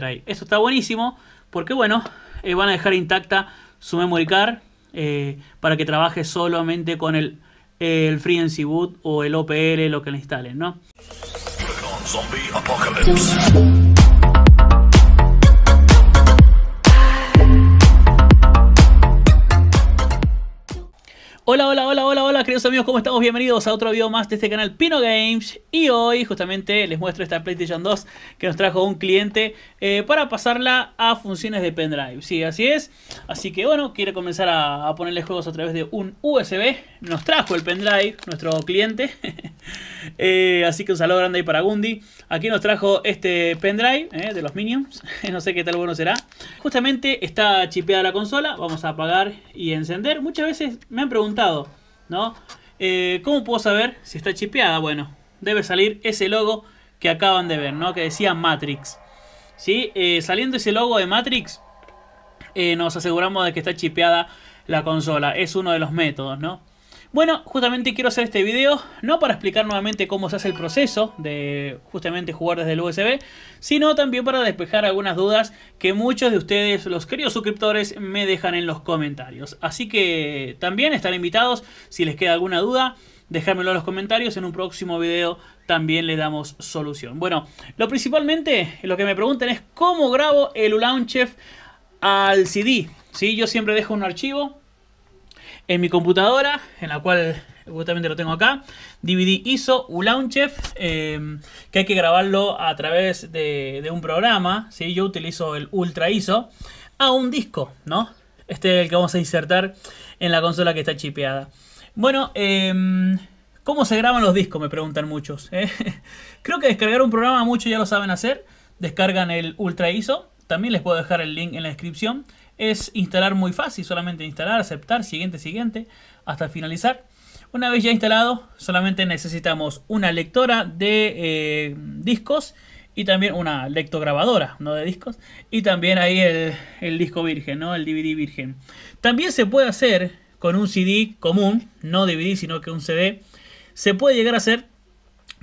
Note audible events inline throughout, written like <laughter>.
Ahí. Eso está buenísimo porque, bueno, eh, van a dejar intacta su memory card eh, para que trabaje solamente con el, free el Boot o el OPL, lo que le instalen, ¿no? Hola, hola, hola, hola, hola, queridos amigos, ¿cómo estamos? Bienvenidos a otro video más de este canal Pino Games. Y hoy, justamente, les muestro esta PlayStation 2 que nos trajo un cliente eh, para pasarla a funciones de pendrive. Sí, así es. Así que, bueno, quiere comenzar a, ponerle juegos a través de un USB. Nos trajo el pendrive, nuestro cliente. <laughs> Eh, así que un saludo grande ahí para Gundy Aquí nos trajo este pendrive eh, de los Minions. <laughs> no sé qué tal bueno será. Justamente está chipeada la consola. Vamos a apagar y encender. Muchas veces me han preguntado ¿no? Eh, ¿Cómo puedo saber si está chipeada? Bueno, debe salir ese logo que acaban de ver, ¿no? Que decía Matrix. ¿Sí? Eh, saliendo ese logo de Matrix, eh, nos aseguramos de que está chipeada la consola. Es uno de los métodos, ¿no? Bueno, justamente quiero hacer este video, no para explicar nuevamente cómo se hace el proceso de justamente jugar desde el USB, sino también para despejar algunas dudas que muchos de ustedes, los queridos suscriptores, me dejan en los comentarios. Así que también están invitados, si les queda alguna duda, déjamelo en los comentarios, en un próximo video también le damos solución. Bueno, lo principalmente, lo que me preguntan es cómo grabo el Ulaunchef al CD. ¿Sí? Yo siempre dejo un archivo en mi computadora, en la cual justamente lo tengo acá, DVD ISO, ULaunchef, em, que hay que grabarlo a través de, un programa, Si yo utilizo el Ultra ISO, a un disco, ¿no? Este es el que vamos a insertar en la consola que está chipeada. Bueno, em, ¿cómo se graban los discos? Me preguntan muchos. ¿eh? <laughs> Creo que descargar un programa, muchos ya lo saben hacer, descargan el Ultra ISO, también les puedo dejar el link en la descripción es instalar muy fácil, solamente instalar, aceptar, siguiente, siguiente, hasta finalizar. Una vez ya instalado, solamente necesitamos una lectora de eh, discos y también una lectograbadora, no de discos, y también ahí el, disco virgen, ¿no? el DVD virgen. También se puede hacer con un CD común, no DVD, sino que un CD. Se puede llegar a hacer,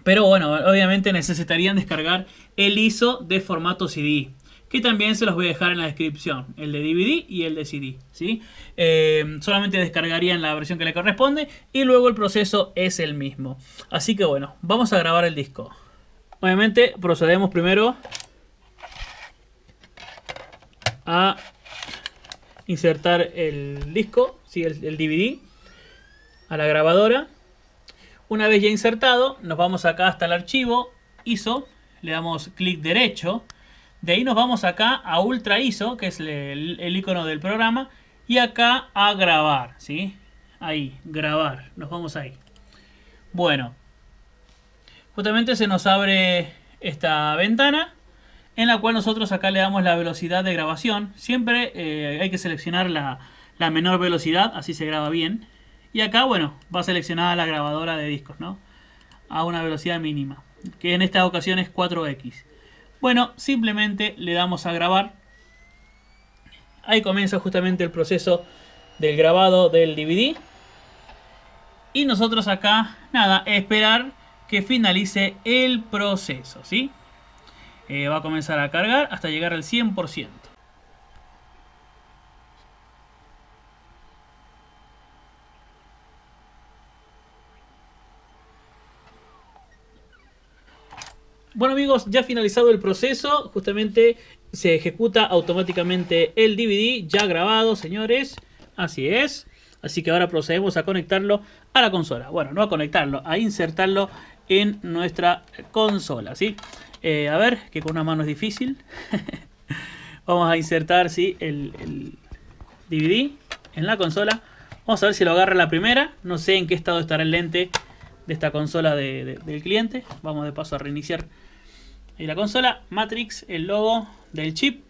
pero bueno, obviamente necesitarían descargar el ISO de formato CD que también se los voy a dejar en la descripción, el de DVD y el de CD. ¿sí? Eh, solamente descargarían la versión que le corresponde y luego el proceso es el mismo. Así que bueno, vamos a grabar el disco. Obviamente procedemos primero a insertar el disco, ¿sí? el, el DVD, a la grabadora. Una vez ya insertado, nos vamos acá hasta el archivo ISO, le damos clic derecho de ahí nos vamos acá a Ultra ISO, que es el, icono del programa. Y acá a grabar, ¿sí? Ahí, grabar. Nos vamos ahí. Bueno. Justamente se nos abre esta ventana. En la cual nosotros acá le damos la velocidad de grabación. Siempre eh, hay que seleccionar la, la menor velocidad, así se graba bien. Y acá, bueno, va seleccionada la grabadora de discos, ¿no? A una velocidad mínima, que en esta ocasión es 4X. Bueno, simplemente le damos a grabar. Ahí comienza justamente el proceso del grabado del DVD. Y nosotros acá, nada, esperar que finalice el proceso, ¿sí? Eh, va a comenzar a cargar hasta llegar al 100%. Bueno amigos, ya finalizado el proceso, justamente se ejecuta automáticamente el DVD ya grabado, señores. Así es. Así que ahora procedemos a conectarlo a la consola. Bueno, no a conectarlo, a insertarlo en nuestra consola, ¿sí? Eh, a ver, que con una mano es difícil. <laughs> Vamos a insertar, ¿sí? El, DVD en la consola. Vamos a ver si lo agarra la primera. No sé en qué estado estará el lente de esta consola del cliente. Vamos de paso a reiniciar y la consola, Matrix, el logo del chip.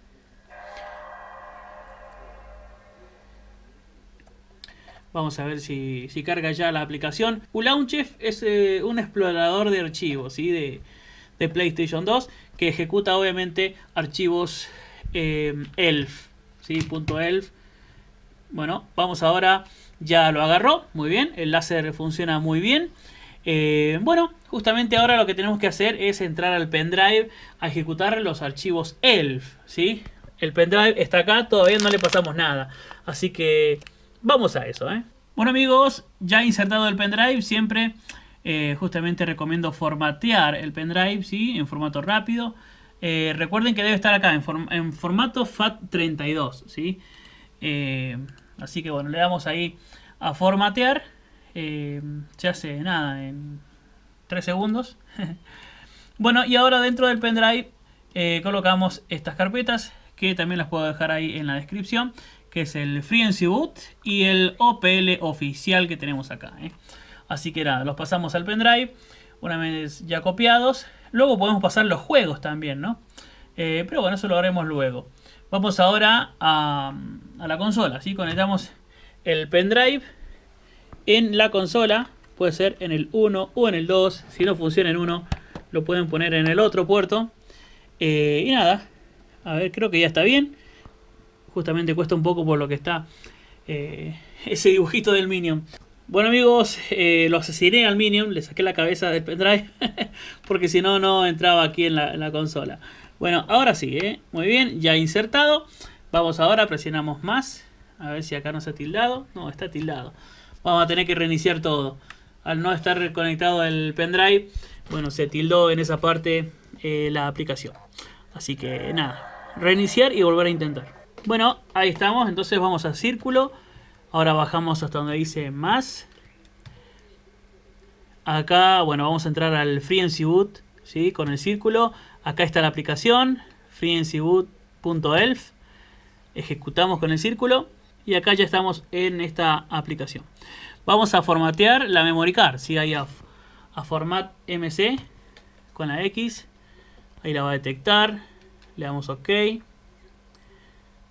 Vamos a ver si, carga ya la aplicación. Ulaunchef es eh, un explorador de archivos ¿sí? de, PlayStation 2 que ejecuta obviamente archivos eh, ELF. ¿sí? .elf. Bueno, vamos ahora. Ya lo agarró. Muy bien. El láser funciona muy bien. Eh, bueno, justamente ahora lo que tenemos que hacer es entrar al pendrive a ejecutar los archivos ELF, ¿sí? El pendrive está acá, todavía no le pasamos nada. Así que vamos a eso, ¿eh? Bueno amigos, ya insertado el pendrive, siempre eh, justamente recomiendo formatear el pendrive, ¿sí? En formato rápido. recuerden que debe estar acá en, en formato FAT32, ¿sí? así que bueno, le damos ahí a formatear. Eh, se hace nada en 3 segundos. <laughs> bueno, y ahora dentro del pendrive eh, colocamos estas carpetas que también las puedo dejar ahí en la descripción, que es el FreeNC Boot y el OPL oficial que tenemos acá. Eh. Así que nada, los pasamos al pendrive, una vez ya copiados. Luego podemos pasar los juegos también, pero bueno, eso lo haremos luego. Vamos ahora a, la consola, ¿sí? Conectamos el pendrive en la consola. Puede ser en el 1 o en el 2. Si no funciona en uno, lo pueden poner en el otro puerto. Eh, y nada, a ver, creo que ya está bien. Justamente cuesta un poco por lo que está eh, <laughs> ese dibujito del Minion. Bueno amigos, eh, lo asesiné al Minion, le saqué la cabeza del pendrive, <laughs> porque si no, no entraba aquí en la, consola. Bueno, ahora sí, muy bien, ya insertado. Vamos ahora, presionamos más, a ver si acá no se ha tildado. No, está tildado vamos a tener que reiniciar todo. Al no estar conectado al pendrive, bueno, se tildó en esa parte eh, la aplicación. Así que nada, reiniciar y volver a intentar. Bueno, ahí estamos, entonces vamos a círculo. Ahora bajamos hasta donde dice más. Acá, bueno, vamos a entrar al FreeNC Boot, ¿sí? Con el círculo. Acá está la aplicación, FreeNCBoot.elf. Ejecutamos con el círculo y acá ya estamos en esta aplicación. Vamos a formatear la memory card, si hay a, format mc con la X, ahí la va a detectar, le damos OK,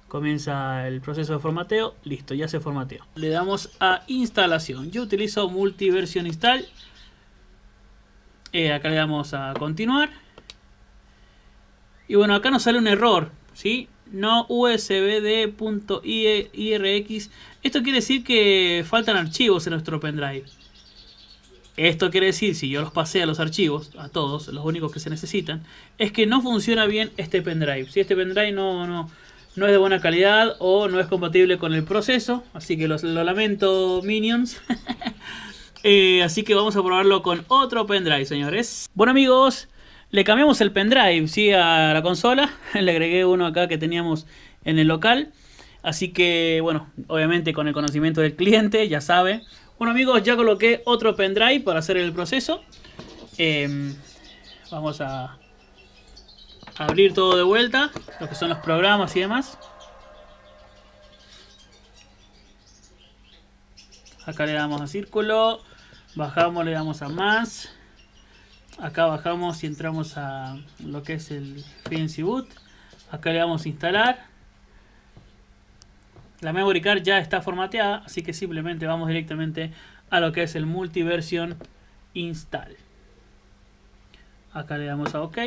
comienza el proceso de formateo, listo, ya se formateó. Le damos a instalación, yo utilizo multiversión install, eh, acá le damos a continuar, y bueno, acá nos sale un error, ¿sí? no usbd.irx. E, Esto quiere decir que faltan archivos en nuestro pendrive. Esto quiere decir, si yo los pasé a los archivos, a todos, los únicos que se necesitan, es que no funciona bien este pendrive. Si este pendrive no, no, no es de buena calidad o no es compatible con el proceso, así que los, lo lamento, Minions. <laughs> Eh, así que vamos a probarlo con otro pendrive, señores. Bueno, amigos. Le cambiamos el pendrive, ¿sí? A la consola. <laughs> Le agregué uno acá que teníamos en el local. Así que, bueno, obviamente con el conocimiento del cliente, ya sabe. Bueno amigos, ya coloqué otro pendrive para hacer el proceso. Em, vamos a abrir todo de vuelta, lo que son los programas y demás. Acá le damos a círculo, bajamos, le damos a más acá bajamos y entramos a lo que es el Fancy Boot. Acá le damos a instalar. La memory card ya está formateada, así que simplemente vamos directamente a lo que es el multiversion install. Acá le damos a OK.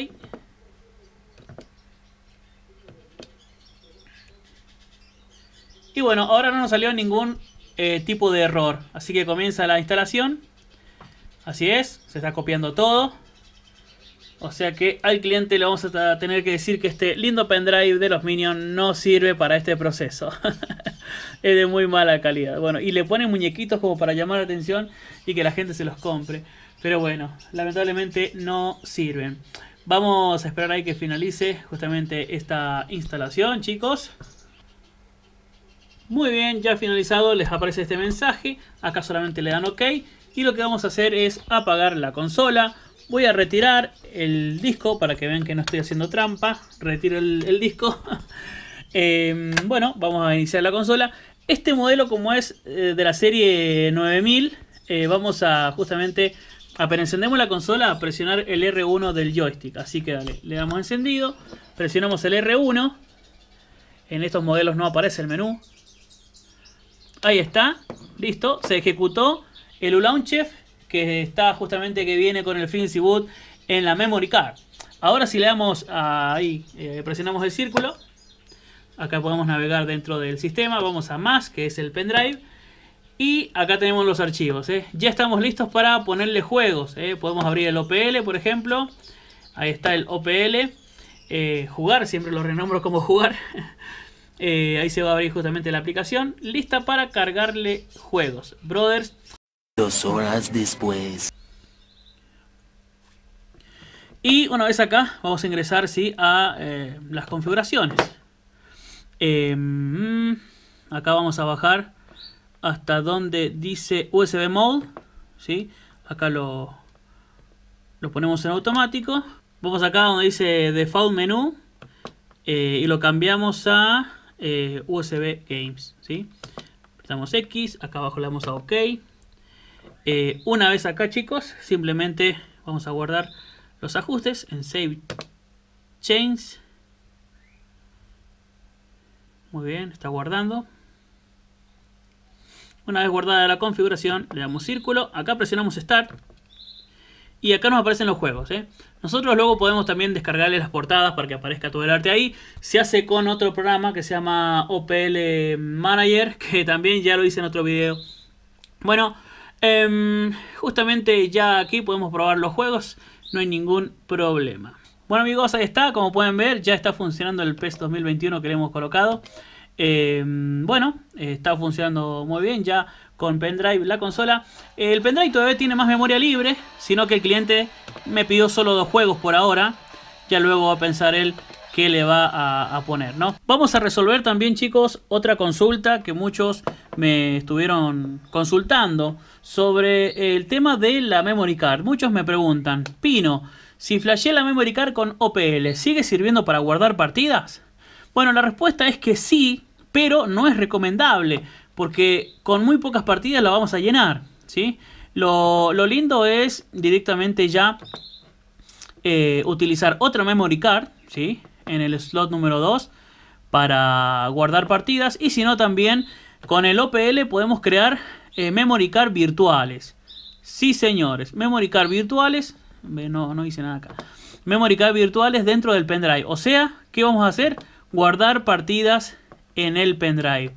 Y bueno, ahora no nos salió ningún eh, tipo de error, así que comienza la instalación. Así es, se está copiando todo. O sea que al cliente le vamos a tener que decir que este lindo pendrive de los Minions no sirve para este proceso. <laughs> es de muy mala calidad. Bueno, y le ponen muñequitos como para llamar la atención y que la gente se los compre. Pero bueno, lamentablemente no sirven. Vamos a esperar ahí que finalice justamente esta instalación, chicos. Muy bien, ya finalizado les aparece este mensaje. Acá solamente le dan OK. Y lo que vamos a hacer es apagar la consola Voy a retirar el disco para que vean que no estoy haciendo trampa. Retiro el, disco. <laughs> Em, bueno, vamos a iniciar la consola. Este modelo como es eh, de la serie 9000, eh, vamos a justamente, apenas encendemos la consola, a presionar el R1 del joystick. Así que dale, le damos encendido, presionamos el R1. En estos modelos no aparece el menú. Ahí está, listo, se ejecutó el Ulaunchef que está justamente que viene con el Frenzy Boot en la memory card. Ahora si le damos ahí, eh, presionamos el círculo, acá podemos navegar dentro del sistema, vamos a más, que es el pendrive, y acá tenemos los archivos. ¿eh? Ya estamos listos para ponerle juegos, ¿eh? podemos abrir el OPL por ejemplo, ahí está el OPL, jugar, siempre lo renombro como jugar, <laughs> ahí se va a abrir justamente la aplicación, lista para cargarle juegos, Brothers horas después. Y una vez acá, vamos a ingresar sí, a eh, las configuraciones. Em, acá vamos a bajar hasta donde dice USB Mode. ¿sí? Acá lo, lo ponemos en automático. Vamos acá donde dice Default Menu. Eh, y lo cambiamos a eh, USB Games. ¿sí? X. Acá abajo le damos a OK. Eh, una vez acá chicos, simplemente vamos a guardar los ajustes en Save Change. Muy bien, está guardando. Una vez guardada la configuración, le damos círculo. Acá presionamos Start. Y acá nos aparecen los juegos. ¿eh? Nosotros luego podemos también descargarle las portadas para que aparezca todo el arte ahí. Se hace con otro programa que se llama OPL Manager, <laughs> que también ya lo hice en otro video. Bueno, Em, justamente ya aquí podemos probar los juegos, no hay ningún problema. Bueno amigos, ahí está, como pueden ver ya está funcionando el PES 2021 que le hemos colocado. Em, bueno, está funcionando muy bien ya con pendrive la consola. El pendrive todavía tiene más memoria libre, sino que el cliente me pidió solo dos juegos por ahora. Ya luego va a pensar él que le va a, poner, ¿no? Vamos a resolver también, chicos, otra consulta que muchos me estuvieron consultando sobre el tema de la memory card. Muchos me preguntan, Pino, si flashé la memory card con OPL, ¿sigue sirviendo para guardar partidas? Bueno, la respuesta es que sí, pero no es recomendable, porque con muy pocas partidas la vamos a llenar, ¿sí? Lo, lindo es directamente ya eh, utilizar otra memory card, ¿sí? en el slot número 2 para guardar partidas. Y si no, también con el OPL podemos crear eh, memory card virtuales. Sí, señores, memory card virtuales. No, no hice nada acá. Memory card virtuales dentro del pendrive. O sea, ¿qué vamos a hacer? Guardar partidas en el pendrive.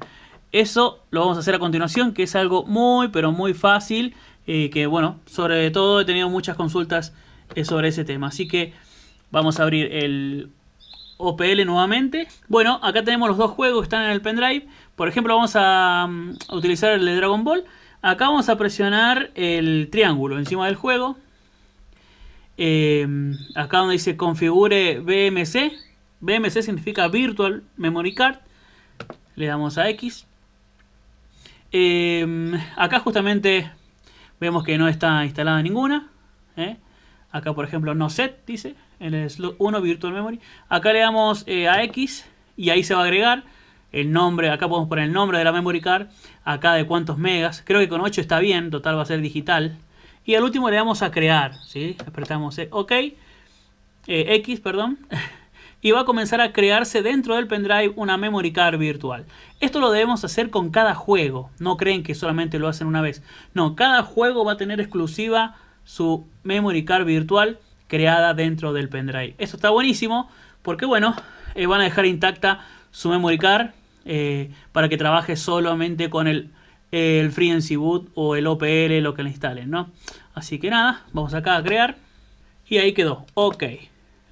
Eso lo vamos a hacer a continuación, que es algo muy, pero muy fácil. Eh, que bueno, sobre todo he tenido muchas consultas eh, sobre ese tema. Así que vamos a abrir el OPL nuevamente. Bueno, acá tenemos los dos juegos que están en el pendrive. Por ejemplo, vamos a, mm, utilizar el de Dragon Ball. Acá vamos a presionar el triángulo encima del juego. Eh, acá donde dice configure BMC. BMC significa Virtual Memory Card. Le damos a X. Eh, acá justamente vemos que no está instalada ninguna. ¿eh? Acá por ejemplo no set dice en el slot 1 virtual memory. Acá le damos eh, a X y ahí se va a agregar el nombre, acá podemos poner el nombre de la memory card, acá de cuántos megas, creo que con 8 está bien, total va a ser digital. Y al último le damos a crear, si apretamos eh, OK, eh, X, perdón, <laughs> y va a comenzar a crearse dentro del pendrive una memory card virtual. Esto lo debemos hacer con cada juego, no creen que solamente lo hacen una vez. No, cada juego va a tener exclusiva su memory card virtual creada dentro del pendrive. Eso está buenísimo porque, bueno, eh, van a dejar intacta su memory card eh, para que trabaje solamente con el, el FreeNC Boot o el OPL, lo que le instalen, ¿no? Así que nada, vamos acá a crear y ahí quedó. Ok,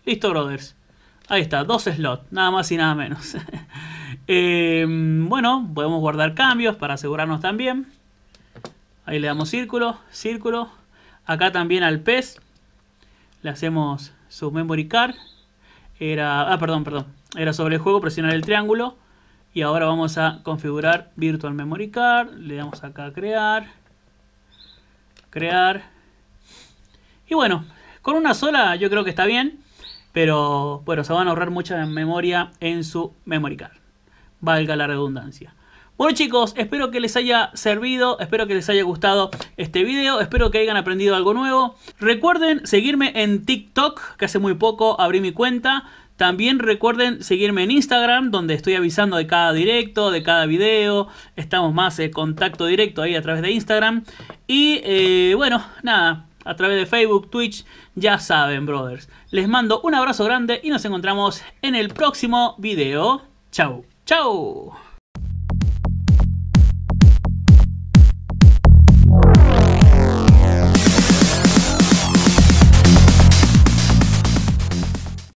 listo, brothers. Ahí está, dos slots, nada más y nada menos. <laughs> Eh, bueno, podemos guardar cambios para asegurarnos también. Ahí le damos círculo, círculo. Acá también al pez le hacemos su memory card. Era, ah, perdón, perdón. Era sobre el juego, presionar el triángulo. Y ahora vamos a configurar Virtual Memory Card. Le damos acá a crear. Crear. Y bueno, con una sola yo creo que está bien. Pero bueno, se van a ahorrar mucha memoria en su memory card. Valga la redundancia. Bueno chicos, espero que les haya servido, espero que les haya gustado este video, espero que hayan aprendido algo nuevo. Recuerden seguirme en TikTok, que hace muy poco abrí mi cuenta. También recuerden seguirme en Instagram, donde estoy avisando de cada directo, de cada video. Estamos más en contacto directo ahí a través de Instagram. Y eh, bueno, nada, a través de Facebook, Twitch, ya saben, brothers. Les mando un abrazo grande y nos encontramos en el próximo video. Chau, chau.